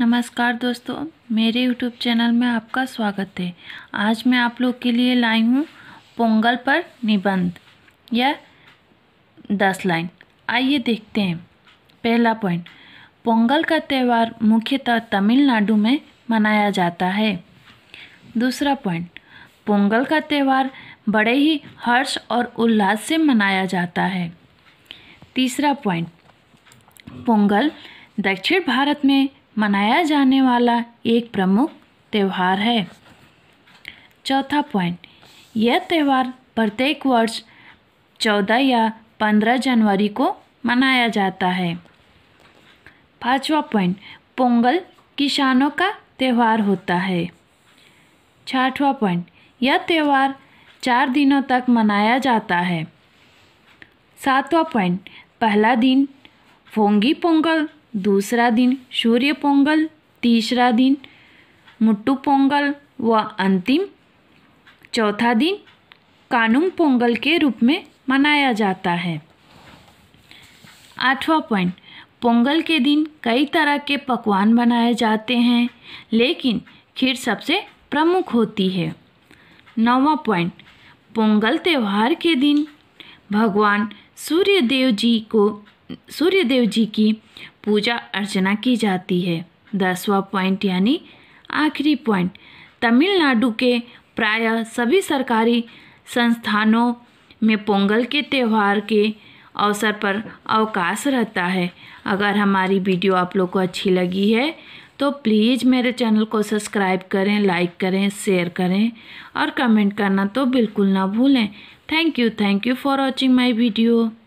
नमस्कार दोस्तों मेरे YouTube चैनल में आपका स्वागत है आज मैं आप लोग के लिए लाई हूँ पोंगल पर निबंध यह दस लाइन आइए देखते हैं पहला पॉइंट पोंगल का त्यौहार मुख्यतः तमिलनाडु में मनाया जाता है दूसरा पॉइंट पोंगल का त्यौहार बड़े ही हर्ष और उल्लास से मनाया जाता है तीसरा पॉइंट पोंगल दक्षिण भारत में मनाया जाने वाला एक प्रमुख त्यौहार है चौथा पॉइंट यह त्यौहार प्रत्येक वर्ष चौदह या पंद्रह जनवरी को मनाया जाता है पांचवा पॉइंट पोंगल किसानों का त्यौहार होता है छठवा पॉइंट यह त्यौहार चार दिनों तक मनाया जाता है सातवां पॉइंट पहला दिन फोंगी पोंगल दूसरा दिन सूर्य पोंगल तीसरा दिन मुट्टू पोंगल व अंतिम चौथा दिन कानून पोंगल के रूप में मनाया जाता है आठवां पॉइंट पोंगल के दिन कई तरह के पकवान बनाए जाते हैं लेकिन खीर सबसे प्रमुख होती है नौवां पॉइंट पोंगल त्यौहार के दिन भगवान सूर्य देव जी को सूर्य देव जी की पूजा अर्चना की जाती है दसवा पॉइंट यानी आखिरी पॉइंट तमिलनाडु के प्रायः सभी सरकारी संस्थानों में पोंगल के त्यौहार के अवसर पर अवकाश रहता है अगर हमारी वीडियो आप लोग को अच्छी लगी है तो प्लीज़ मेरे चैनल को सब्सक्राइब करें लाइक करें शेयर करें और कमेंट करना तो बिल्कुल ना भूलें thank you thank you for watching my video